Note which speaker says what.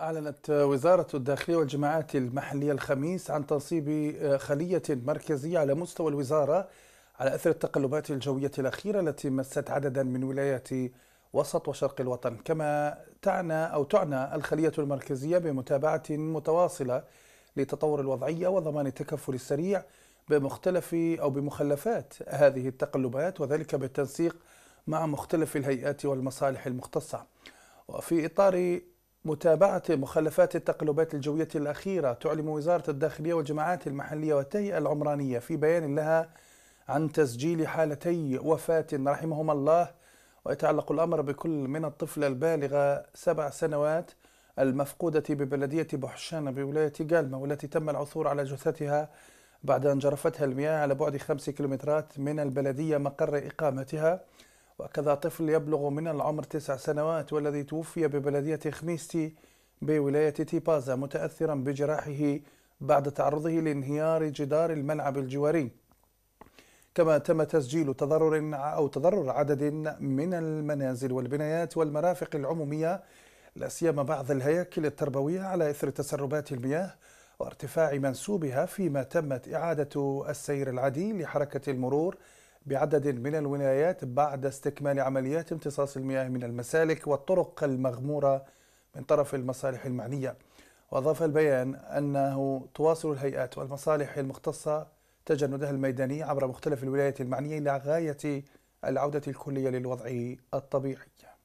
Speaker 1: أعلنت وزارة الداخلية والجماعات المحلية الخميس عن تنصيب آه، خلية مركزية على مستوى الوزارة على أثر التقلبات الجوية الأخيرة التي مست عددا من ولايات وسط وشرق الوطن كما تعنى أو تعنى الخلية المركزية بمتابعة متواصلة لتطور الوضعية وضمان التكفل السريع بمختلف أو بمخلفات هذه التقلبات وذلك بالتنسيق مع مختلف الهيئات والمصالح المختصة وفي إطار متابعة مخلفات التقلبات الجوية الأخيرة تعلم وزارة الداخلية والجماعات المحلية والتهيئة العمرانية في بيان لها عن تسجيل حالتي وفاة رحمهما الله ويتعلق الأمر بكل من الطفلة البالغة سبع سنوات المفقودة ببلدية بحشانة بولاية قالمة والتي تم العثور على جثتها بعد أن جرفتها المياه على بعد خمس كيلومترات من البلدية مقر إقامتها وكذا طفل يبلغ من العمر تسع سنوات والذي توفي ببلدية خميستي بولاية تيبازا متأثرا بجراحه بعد تعرضه لانهيار جدار الملعب الجواري كما تم تسجيل تضرر أو تضرر عدد من المنازل والبنايات والمرافق العمومية لا سيما بعض الهياكل التربوية على إثر تسربات المياه وارتفاع منسوبها فيما تمت إعادة السير العادي لحركة المرور بعدد من الولايات بعد استكمال عمليات امتصاص المياه من المسالك والطرق المغمورة من طرف المصالح المعنية وأضاف البيان أنه تواصل الهيئات والمصالح المختصة تجندها الميداني عبر مختلف الولايات المعنية لغاية العودة الكلية للوضع الطبيعي